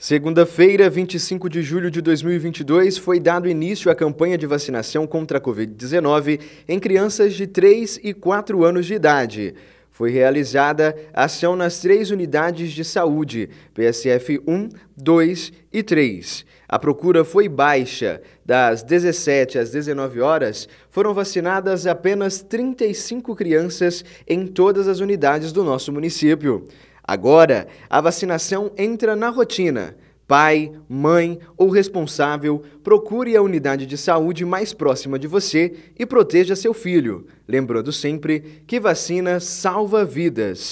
Segunda-feira, 25 de julho de 2022, foi dado início à campanha de vacinação contra a Covid-19 em crianças de 3 e 4 anos de idade. Foi realizada ação nas três unidades de saúde, PSF 1, 2 e 3. A procura foi baixa. Das 17 às 19 horas, foram vacinadas apenas 35 crianças em todas as unidades do nosso município. Agora, a vacinação entra na rotina. Pai, mãe ou responsável, procure a unidade de saúde mais próxima de você e proteja seu filho. Lembrando sempre que vacina salva vidas.